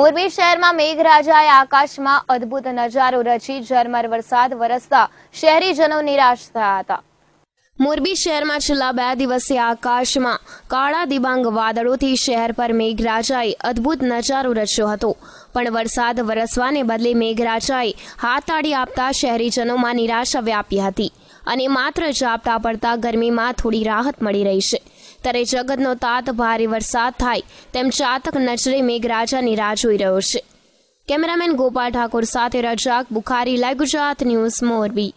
મોરબી શહેરમાં મેઘરાજાએ આકાશમાં અદ્ભુત નજારો રચી ઝરમર વરસાદ વરસતા શહેરીજનો નિરાશ થયા હતા મોરબી શહેરમાં છેલ્લા બે દિવસથી આકાશમાં કાળા દિબાંગ વાદળોથી શહેર પર મેઘરાજાએ અદ્ભુત નજારો રચ્યો હતો પણ વરસાદ વરસવાને બદલે મેઘરાજાએ હાથ આડી આપતા શહેરીજનોમાં નિરાશા વ્યાપી હતી અને માત્ર ઝાપટા પડતા ગરમીમાં થોડી રાહત મળી રહી છે ત્યારે જગતનો તાત ભારે વરસાદ થાય તેમ ચાતક નજરે મેઘરાજાની રાહ જોઈ રહ્યો છે કેમેરામેન ગોપાલ ઠાકોર સાથે રજાક બુખારી લાઈવ ગુજરાત ન્યૂઝ મોરબી